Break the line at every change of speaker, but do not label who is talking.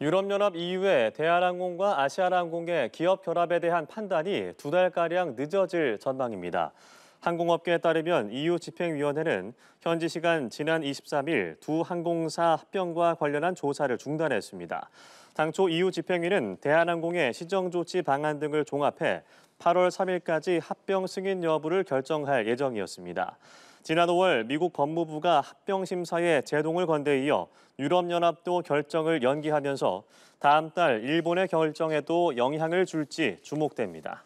유럽연합 이후에 대한항공과 아시아나항공의 기업 결합에 대한 판단이 두 달가량 늦어질 전망입니다. 항공업계에 따르면 EU 집행위원회는 현지 시간 지난 23일 두 항공사 합병과 관련한 조사를 중단했습니다. 당초 EU 집행위는 대한항공의 시정조치 방안 등을 종합해 8월 3일까지 합병 승인 여부를 결정할 예정이었습니다. 지난 5월 미국 법무부가 합병 심사에 제동을 건데 이어 유럽연합도 결정을 연기하면서 다음 달 일본의 결정에도 영향을 줄지 주목됩니다.